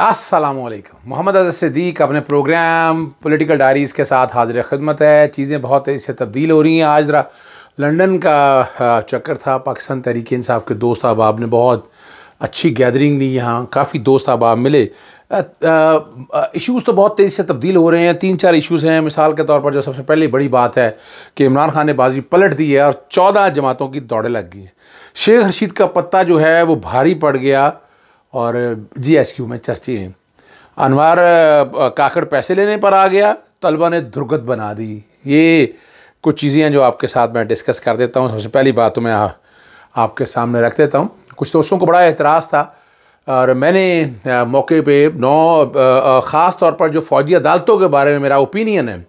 असलकम मोहम्मद अजय सिद्दीक अपने programme political diaries के साथ हाजिर खिदमत है चीज़ें बहुत तेज़ी से तब्दील हो रही हैं आज ज़रा लंदन का चक्कर था पाकिस्तान तहरीक इंसाफ के दोस्त अहबाब ने बहुत अच्छी गैदरिंग ली यहाँ काफ़ी दोस्त अहबाब मिले इश्यूज़ तो बहुत तेज़ी से तब्दील हो रहे हैं तीन चार इश्यूज़ हैं मिसाल के तौर पर जो सबसे पहली बड़ी बात है कि इमरान खान ने बाजी पलट दी है और चौदह जमातों की दौड़ें लग गई हैं शेख रशीद का पत्ता जो है वो भारी पड़ गया और जीएसक्यू में चर्चे हैं अनवर काकड़ पैसे लेने पर आ गया तलबा ने दुर्गत बना दी ये कुछ चीज़ें हैं जो आपके साथ मैं डिस्कस कर देता हूँ सबसे पहली बात तो मैं आ, आपके सामने रख देता हूँ कुछ दोस्तों को बड़ा एतराज़ था और मैंने मौके पे नौ ख़ास तौर पर जो फ़ौजी अदालतों के बारे में मेरा ओपिनियन है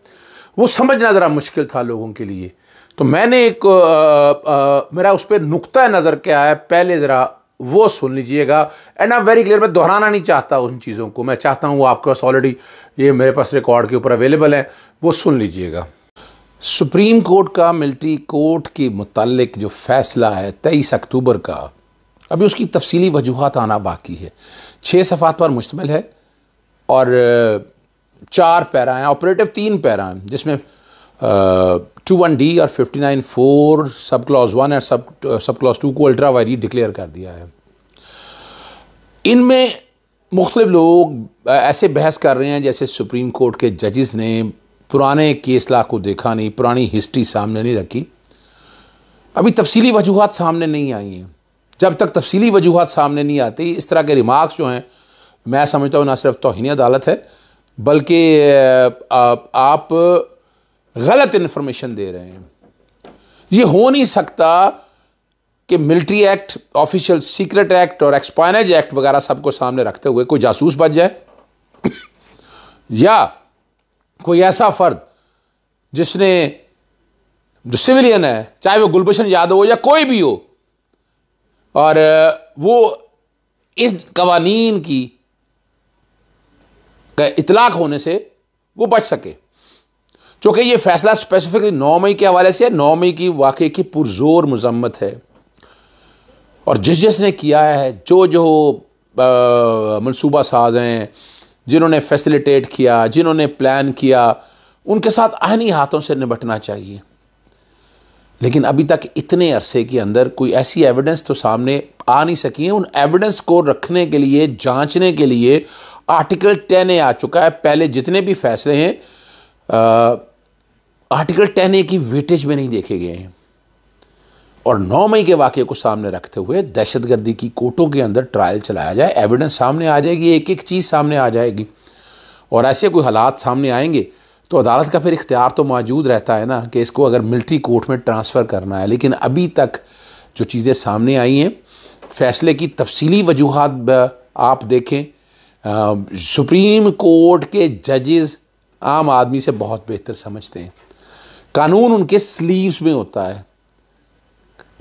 वो समझना ज़रा मुश्किल था लोगों के लिए तो मैंने एक आ, आ, मेरा उस पर नुकता नज़र क्या है पहले ज़रा वो सुन लीजिएगा एंड आई वेरी क्लियर मैं दोहराना नहीं चाहता उन चीज़ों को मैं चाहता हूँ आपके पास ऑलरेडी ये मेरे पास रिकॉर्ड के ऊपर अवेलेबल है वो सुन लीजिएगा सुप्रीम कोर्ट का मिलिट्री कोर्ट के मुतलक जो फैसला है तेईस अक्टूबर का अभी उसकी तफसीली वजूहत आना बाकी है छः सफ़ात पर मुश्तमल है और चार पैरा हैं ऑपरेटिव तीन पैरा हैं जिसमें टू वन डी और fifty nine four sub clause one और सब सब क्लॉज टू को अल्ट्रा वायरी डिक्लेयर कर दिया है इनमें मुख्तलिफ लोग ऐसे बहस कर रहे हैं जैसे सुप्रीम कोर्ट के जजेस ने पुराने केस ला को देखा नहीं पुरानी हिस्ट्री सामने नहीं रखी अभी तफसीली वजूहत सामने नहीं आई हैं जब तक तफसीली वजूहत सामने नहीं आती इस तरह के रिमार्क्स जो हैं मैं समझता हूँ ना सिर्फ तोहनी अदालत है बल्कि आप गलत इन्फॉर्मेशन दे रहे हैं ये हो नहीं सकता कि military act official secret act और एक्सपायनेज एक्ट वगैरह सबको सामने रखते हुए कोई जासूस बच जाए या कोई ऐसा फर्द जिसने जो सिविलियन है चाहे वो गुलभूषण यादव हो या कोई भी हो और वो इस कवानीन की इतलाक होने से वो बच सके चूंकि ये फैसला स्पेसिफिकली नौ मई के हवाले से है नौ मई की वाक़े की पुरजोर मजम्मत है और जिस जिसने किया है जो जो मनसूबा साज हैं जिन्होंने फैसिलिटेट किया जिन्होंने प्लान किया उनके साथ आहनी हाथों से निपटना चाहिए लेकिन अभी तक इतने अरसे के अंदर कोई ऐसी एविडेंस तो सामने आ नहीं सकी है उन एविडेंस को रखने के लिए जांचने के लिए आर्टिकल टेन ए आ चुका है पहले जितने भी फैसले हैं आर्टिकल टेन ए की वेटेज में नहीं देखे गए हैं और नौ मई के वाक़े को सामने रखते हुए दहशतगर्दी की कोर्टों के अंदर ट्रायल चलाया जाए एविडेंस सामने आ जाएगी एक एक चीज़ सामने आ जाएगी और ऐसे कोई हालात सामने आएंगे तो अदालत का फिर इख्तियार तो मौजूद रहता है ना कि इसको अगर मिलिट्री कोर्ट में ट्रांसफ़र करना है लेकिन अभी तक जो चीज़ें सामने आई हैं फैसले की तफसीली वजूहत आप देखें सुप्रीम कोर्ट के जजेज आम आदमी से बहुत बेहतर समझते हैं कानून उनके स्लीव्स में होता है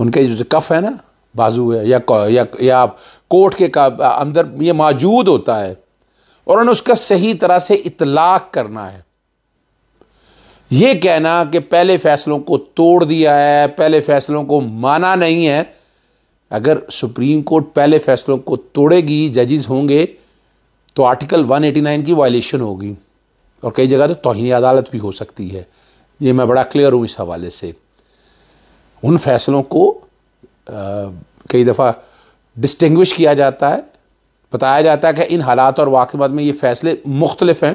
उनके जो कफ है ना बाजू है या या, या कोट के का अंदर ये मौजूद होता है और उन्हें उसका सही तरह से इतलाक करना है ये कहना कि पहले फैसलों को तोड़ दिया है पहले फैसलों को माना नहीं है अगर सुप्रीम कोर्ट पहले फैसलों को तोड़ेगी जजेस होंगे तो आर्टिकल 189 की वायलेशन होगी और कई जगह तो तोहनी अदालत भी हो सकती है ये मैं बड़ा क्लियर हूँ इस हवाले से उन फैसलों को कई दफ़ा डिस्टिंग्विश किया जाता है बताया जाता है कि इन हालात और वाकबात में ये फ़ैसले मुख्तलफ हैं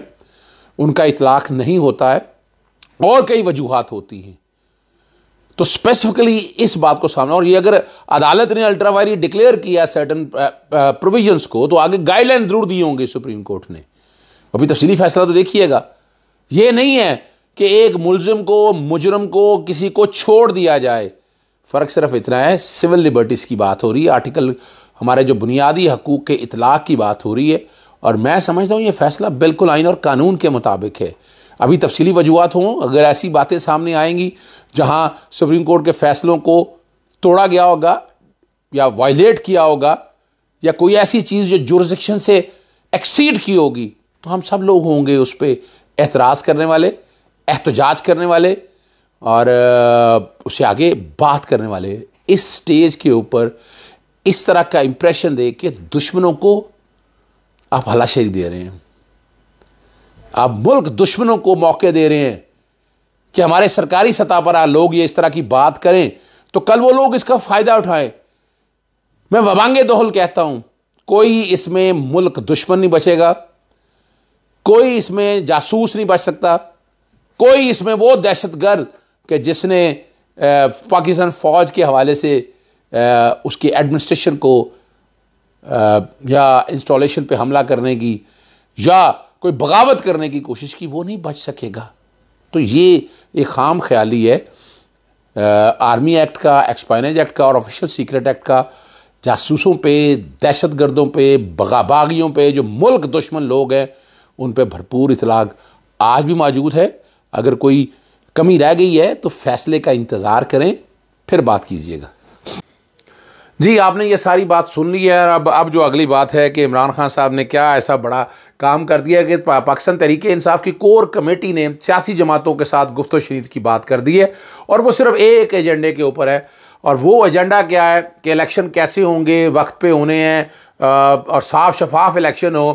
उनका इतलाक़ नहीं होता है और कई वजूहत होती हैं तो स्पेसिफिकली इस बात को सामने और ये अगर अदालत ने अल्ट्रा वायरी डिक्लेयर किया सर्टन प्रोविजंस को तो आगे गाइडलाइन ज़रूर दिए होंगे सुप्रीम कोर्ट ने अभी तफसीली फैसला तो देखिएगा ये नहीं है कि एक मुलजिम को मुजरम को किसी को छोड़ दिया जाए फ़र्क सिर्फ इतना है सिविल लिबर्टीज़ की बात हो रही है आर्टिकल हमारे जो बुनियादी हकूक़ के इतलाक़ की बात हो रही है और मैं समझता हूँ ये फ़ैसला बिल्कुल आइन और कानून के मुताबिक है अभी तफसीली वजूहत हों अगर ऐसी बातें सामने आएंगी जहाँ सुप्रीम कोर्ट के फ़ैसलों को तोड़ा गया होगा या वायलेट किया होगा या कोई ऐसी चीज़ जो जुरिस्डिक्शन से एक्सीड की होगी तो हम सब लोग होंगे उस पर एतराज़ करने वाले एहतजाज करने वाले और उसे आगे बात करने वाले इस स्टेज के ऊपर इस तरह का इंप्रेशन दे कि दुश्मनों को आप हलाशेरी दे रहे हैं आप मुल्क दुश्मनों को मौके दे रहे हैं कि हमारे सरकारी सतह पर आ लोग ये इस तरह की बात करें तो कल वो लोग इसका फ़ायदा उठाएं मैं वबांगे दोहल कहता हूं कोई इसमें मुल्क दुश्मन नहीं बचेगा कोई इसमें जासूस नहीं बच सकता कोई इसमें वो गर्द कि जिसने पाकिस्तान फ़ौज के हवाले से उसकी एडमिनिस्ट्रेशन को या इंस्टॉलेशन पे हमला करने की या कोई बगावत करने की कोशिश की वो नहीं बच सकेगा तो ये एक खाम ख्याली है आर्मी एक्ट का एक्सपाइनेज एक्ट का और ऑफिशियल सीक्रेट एक्ट का जासूसों पे दहशत गर्दों पर बाग़ियों पे जो मुल्क दुश्मन लोग हैं उन पर भरपूर इतलाक आज भी मौजूद है अगर कोई कमी रह गई है तो फैसले का इंतज़ार करें फिर बात कीजिएगा जी आपने ये सारी बात सुन ली है अब अब जो अगली बात है कि इमरान खान साहब ने क्या ऐसा बड़ा काम कर दिया कि पाकिस्तान तरीके इंसाफ की कोर कमेटी ने सियासी जमातों के साथ गुफ्त शरीद की बात कर दी है और वो सिर्फ एक एजेंडे के ऊपर है और वो एजेंडा क्या है कि इलेक्शन कैसे होंगे वक्त पे होने हैं और साफ शफाफ इलेक्शन हो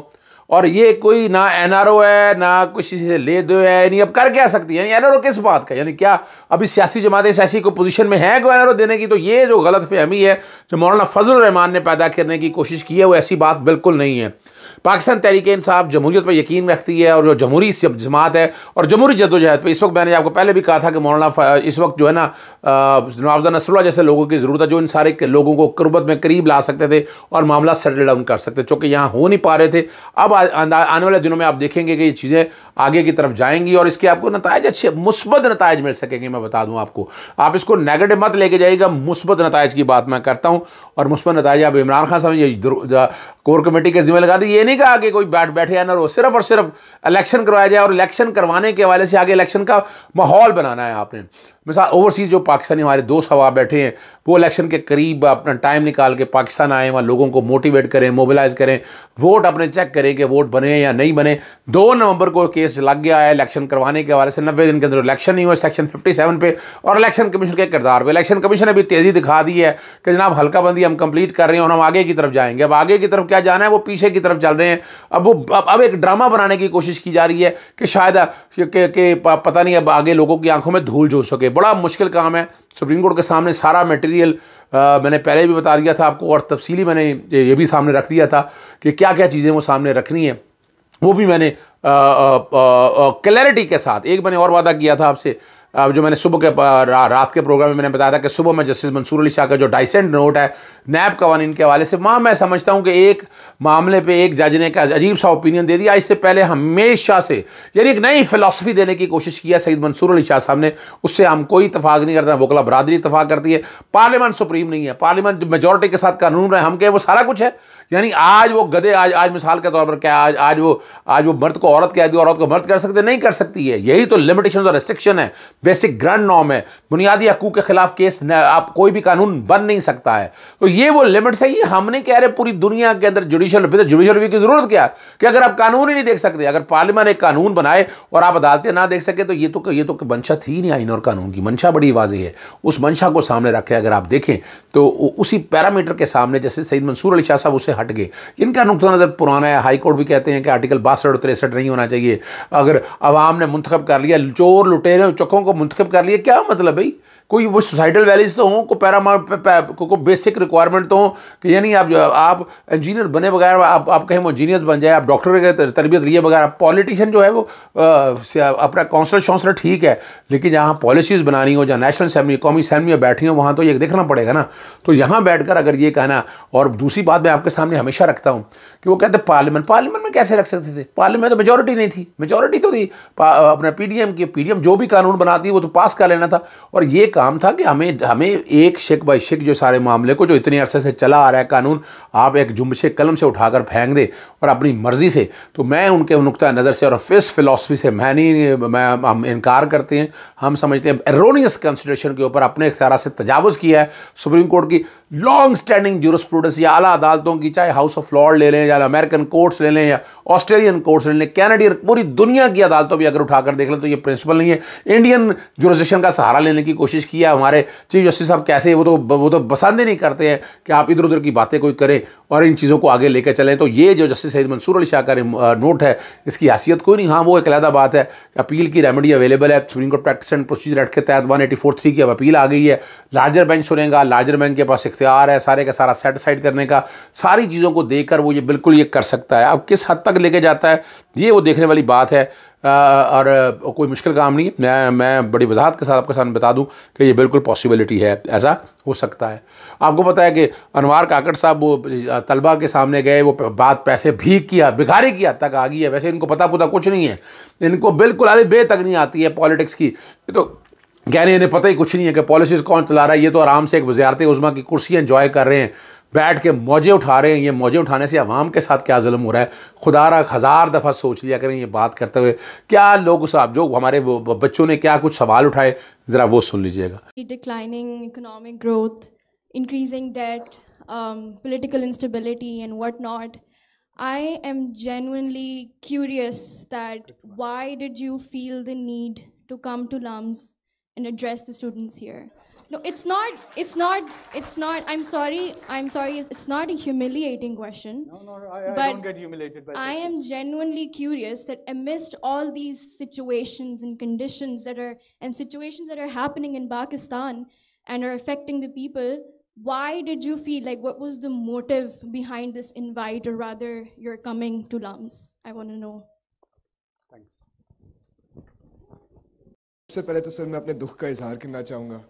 और ये कोई ना एनआरओ है ना कुछ ले दो है यानी अब कर क्या सकती है यानी एनआरओ किस बात का यानी क्या अभी सियासी जमातें सियासी को पोजीशन में है को एनआरओ देने की तो ये जो गलत फहमी है जो मौलाना फजल रहमान ने पैदा करने की कोशिश की है वो ऐसी बात बिल्कुल नहीं है पाकिस्तान तहरीक इंसाफ जमहूरीत पर यकीन रखती है और जो जमहूरी जमात है और जमहूरी जदोजहद पर इस वक्त मैंने आपको पहले भी कहा था कि मौलाना इस वक्त जो है ना नवाबजा नसरुल्ला जैसे लोगों की ज़रूरत है जो इन सारे लोगों को कुर्बत में करीब ला सकते थे और मामला सेटल डाउन कर सकते चूँकि यहाँ हो नहीं पा रहे थे अब आने वाले दिनों में आप देखेंगे कि ये चीज़ें आगे की तरफ जाएंगी और इसके आपको नतज अच्छे मुस्बत नतज मिल सकेंगे मैं बता दूँ आपको आप इसको नेगेटिव मत लेके जाइएगा मुस्बत नतज की बात मैं करता हूँ और मुस्बत नतज आप इमरान खान साहब ये कोर कमेटी के जिम्मे लगा दी ये नहीं कहा कि कोई बैठ बैठे या ना सिर्फ और सिर्फ इलेक्शन करवाया जाए और इलेक्शन करवाने के हवाले से आगे इलेक्शन का माहौल बनाना है आपने मिसाल ओवरसीज़ जो पाकिस्तानी हमारे दोस्त हवा बैठे हैं वो इलेक्शन के करीब अपना टाइम निकाल के पाकिस्तान आए वहाँ लोगों को मोटिवेट करें मोबिलाइज करें वोट अपने चेक करें कि वोट बने या नहीं बने दो नवंबर को केस लग गया है इलेक्शन करवाने के हवाले से नब्बे दिन के अंदर इलेक्शन नहीं हुआ सेक्शन फिफ्टी सेवन पे और इलेक्शन कमीशन के किरदार पर इलेक्शन कमीशन ने भी तेज़ी दिखा दी है कि जनाब हल्का बंदी हम कंप्लीट कर रहे हैं और हम आगे की तरफ जाएंगे अब आगे की तरफ क्या जाना है वो पीछे की तरफ चल रहे हैं अब वो अब, एक ड्रामा बनाने की कोशिश की जा रही है कि शायद पता नहीं अब आगे लोगों की आंखों में धूल झूल सके बड़ा मुश्किल काम है सुप्रीम कोर्ट के सामने सारा मटेरियल मैंने पहले भी बता दिया था आपको और तफसीली मैंने ये भी सामने रख दिया था कि क्या क्या चीज़ें वो सामने रखनी है वो भी मैंने क्लैरिटी के साथ एक मैंने और वादा किया था आपसे अब जो मैंने सुबह के रा, रात के प्रोग्राम में मैंने बताया था कि सुबह में जस्टिस मंसूर अली शाह का जो डाइसेंट नोट है नैब कवानीन के हवाले से माँ मैं समझता हूँ कि एक मामले पे एक जज ने एक अजीब सा ओपिनियन दे दिया इससे पहले हमेशा से यानी एक नई फिलासफी देने की कोशिश किया सईद मंसूर अली शाह साहब ने उससे हम कोई इतफाक़ नहीं करते वकला बरदरी इतफाक़ करती है पार्लियामेंट सुप्रीम नहीं है पार्लियामेंट मेजोरिटी के साथ कानून है हम कहें वो सारा कुछ है यानी आज वो गधे आज आज मिसाल के तौर पर क्या आज आज वो आज वो मर्द को औरत कह दी औरत को मर्द कर सकते नहीं कर सकती है यही तो लिमिटेशन और रेस्ट्रिक्शन है बेसिक ग्रैंड नॉम है बुनियादी हकूक के खिलाफ केस आप कोई भी कानून बन नहीं सकता है तो ये वो लिमिट्स है ये हमने कह रहे पूरी दुनिया के अंदर जुडिशल रिव्यू जुडिशल रिव्यू की जरूरत क्या कि अगर आप कानून ही नहीं देख सकते अगर पार्लियामेंट एक कानून बनाए और आप अदालतें ना देख सके तो ये तो ये तो मंशा थी नहीं आइन और कानून की मंशा बड़ी वाजी है उस मंशा को सामने रखें अगर आप देखें तो उसी पैरामीटर के सामने जैसे सईद मंसूर अली शाह साहब उसे हट गए इनका नुकसान अगर पुराना है हाईकोर्ट भी कहते हैं कि आर्टिकल बासठ और तिरसठ नहीं होना चाहिए अगर आवाम ने मुंतखब कर लिया चोर लुटेरे चुकों को मुंतखब कर लिया क्या मतलब भाई कोई वो सोसाइटल वैल्यूज तो हों को पैराम को, को बेसिक रिक्वायरमेंट तो हों कि यानी आप जो आप इंजीनियर बने बगैर आप आप कहें वो इंजीनियर बन जाए आप डॉक्टर तरबियत लिए बगैर आप पॉलिटिशियन जो है वो आ, अपना काउंसलर शौंसलर ठीक है लेकिन जहाँ पॉलिसीज़ बनानी हो जहाँ नेशनल असम्बली कौमी असम्बली में बैठी हो वहाँ तो ये देखना पड़ेगा ना तो यहाँ बैठ अगर ये कहना और दूसरी बात मैं आपके सामने हमेशा रखता हूँ कि वो कहते पार्लियामेंट पार्लियामेंट में कैसे रख सकते थे पार्लियामेंट में तो मेजोरिटी नहीं थी मेजोरिटी तो थी अपने पीडीएम की पीडीएम जो भी कानून बनाती है वो तो पास कर लेना था और ये काम था कि हमें हमें एक शिक बाई शिक जो सारे मामले को जो इतने अरसे से चला आ रहा है कानून आप एक जुम्ब कलम से उठाकर फेंक दे और अपनी मर्जी से तो मैं उनके नुकता नज़र से और फिस फिलासफी से मैं नहीं मैं हम इनकार करते हैं हम समझते हैं एरोनियस कंस्टिट्यूशन के ऊपर अपने इख्तियार से तजावज़ किया है सुप्रीम कोर्ट की लॉन्ग स्टैंडिंग जूरस्प्रूडेंस या अला अदालतों की चाहे हाउस ऑफ लॉर्ड ले लें या या अमेरिकन कोर्ट्स ले लें या ऑस्ट्रेलियन कोर्ट्स ले लें कैनेडियन पूरी दुनिया की अदालतों भी अगर उठाकर देख लें तो ये प्रिंसिपल नहीं है इंडियन जुरिस्डिक्शन का सहारा लेने की कोशिश की है हमारे चीफ जस्टिस साहब कैसे वो तो वो तो पसंद ही नहीं करते हैं कि आप इधर उधर की बातें कोई करें और इन चीज़ों को आगे लेकर चलें तो ये जो जस्टिस सैद मंसूर अली शाह का नोट है इसकी हैसियत कोई नहीं हाँ वो एक अलहदा बात है अपील की रेमेडी अवेलेबल है supreme court practice and procedure act के तहत वन एटी की अब अपील आ गई है लार्जर बेंच सुनेगा लार्जर बेंच के पास इख्तियार है सारे का सारा सेट साइड करने का सारी चीज़ों को देखकर वो ये बिल्कुल बिल्कुल ये कर सकता है अब किस हद तक लेके जाता है ये वो देखने वाली बात है और कोई मुश्किल काम नहीं मैं मैं बड़ी वजाहत के साथ आपके सामने बता दूं कि ये बिल्कुल पॉसिबिलिटी है ऐसा हो सकता है आपको पता है कि अनवार काकड़ साहब वो तलबा के सामने गए वो बात पैसे भीग किया भिखारी की हद तक आ गई है वैसे इनको पता पुता कुछ नहीं है इनको बिल्कुल अरे बे तक नहीं आती है पॉलिटिक्स की तो कह हैं इन्हें पता ही कुछ नहीं है कि पॉलिसीज़ कौन चला रहा है ये तो आराम से एक वजारत उजमा की कुर्सी इन्जॉय कर रहे हैं बैठ के मौजे उठा रहे हैं ये मौजे उठाने से आवाम के साथ क्या जुल्म हो रहा है खुदा रख हज़ार दफ़ा सोच लिया करें ये बात करते हुए क्या लोग साहब जो हमारे बच्चों ने क्या कुछ सवाल उठाए ज़रा वो सुन लीजिएगा declining economic growth increasing debt political instability and what not I am genuinely curious that why did you feel the need to come to LUMS and address the students No, it's not. It's not. It's not. I'm sorry. I'm sorry. It's not a humiliating question. No, no, I, I but don't get humiliated by. I am genuinely curious that amidst all these situations and conditions that are and situations that are happening in Pakistan and are affecting the people, why did you feel like what was the motive behind this invite, or rather, your coming to Lams? I want to know. Thanks. सबसे पहले तो sir मैं अपने दुख का इजहार करना चाहूँगा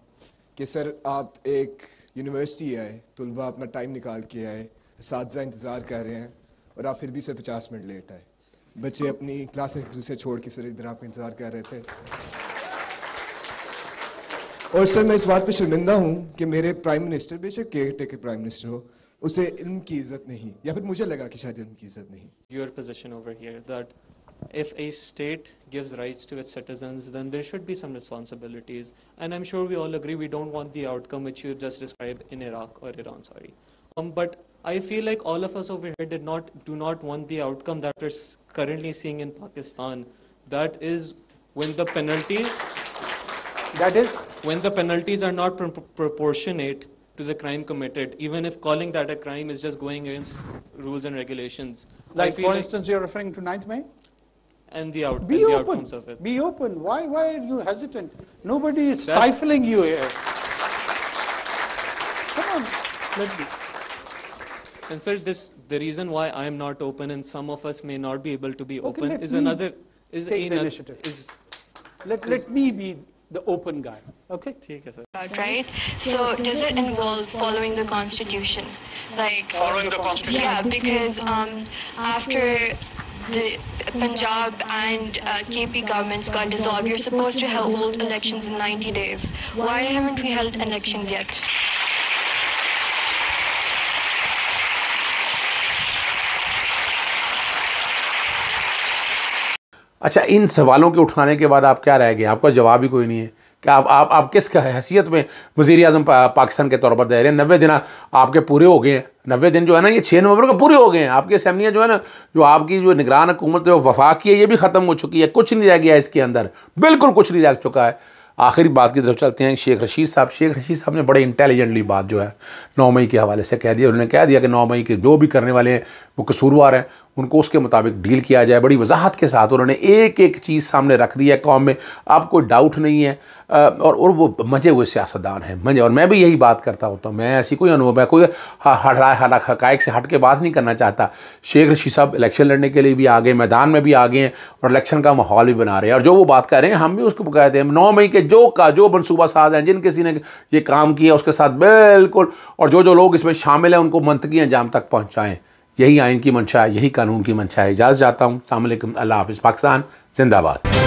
कि सर आप एक यूनिवर्सिटी आए तलबा अपना टाइम निकाल के आए इस इंतज़ार कर रहे हैं और आप फिर भी सर पचास मिनट लेट आए बच्चे अपनी क्लासेस एक दूसरे छोड़ के सर इधर आपका इंतज़ार कर रहे थे और सर मैं इस बात पे शर्मिंदा हूँ कि मेरे प्राइम मिनिस्टर बेशक केयर टेकर प्राइम मिनिस्टर हो उसे इल्म की इज्जत नहीं या फिर मुझे लगा कि शायद इल्म की इज्जत नहीं your position over here that if a state gives rights to its citizens, then there should be some responsibilities. And I'm sure we all agree we don't want the outcome which you just described in Iraq or Iran, sorry. Um, but I feel like all of us over here did not do not want the outcome that we're currently seeing in Pakistan. That is when the penalties that is when the penalties are not pr- proportionate to the crime committed, even if calling that a crime is just going against rules and regulations. Like, for like, instance, you're referring to 9th May? and the, out, be and the open. of it. Be open. Why, why are you hesitant? Nobody is stifling you here. Come on, let me. And sir, this the reason why I am not open, and some of us may not be able to be okay, open, is another is take the initiative. Is, let is, let me be the open guy. Okay? Right? So, does it involve following the constitution? Like, following the constitution? Yeah, because um, after the Punjab and uh, KP governments got dissolved. You're supposed to hold elections in 90 days. Why haven't we held elections yet? अच्छा इन सवालों के उठाने के बाद आप क्या रह गए आपका जवाब ही कोई नहीं है कि आप आप, आप किस हैसियत में वजीर अजम पा, पाकिस्तान के तौर पर दे रहे हैं नबे दिन आपके पूरे हो गए हैं नबे दिन जो है ना ये छः नवंबर के पूरे हो गए हैं आपकी असम्बलियाँ जो है ना जो आपकी जो निगरान हुकूमत जो वफाक की है ये भी ख़त्म हो चुकी है कुछ नहीं रह गया इसके अंदर बिल्कुल कुछ नहीं रह चुका है आखिरी बात की तरफ चलते हैं शेख रशीद साहब शेख रशीद साहब ने बड़े इंटेलिजेंटली बात जो है नौ मई के हवाले से कह दिया उन्होंने कह दिया कि नौ मई के जो भी करने वाले हैं वो कसूरवार हैं उनको उसके मुताबिक डील किया जाए बड़ी वजाहत के साथ उन्होंने एक एक चीज़ सामने रख दी है कौम में आप कोई डाउट नहीं है और और वो मजे हुए सियासतदान हैं मजे और मैं भी यही बात करता होता हूँ तो मैं ऐसी कोई अनुभव है कोई हकायक से हट के बात नहीं करना चाहता शेख रशी साहब इलेक्शन लड़ने के लिए भी आ गए मैदान में भी आ गए हैं और इलेक्शन का माहौल भी बना रहे हैं और जो वो बात कर रहे हैं हम भी उसको कहते हैं नौ मई के जो का जो मनसूबा साज हैं जिन किसी ने ये काम किया उसके साथ बिल्कुल और जो जो लोग इसमें शामिल हैं उनको की अंजाम तक पहुँचाएँ यही आइन की मंशा है यही कानून की मंशा है इजाज़त जाता हूँ अल्लाह हाफ़ पाकिस्तान जिंदाबाद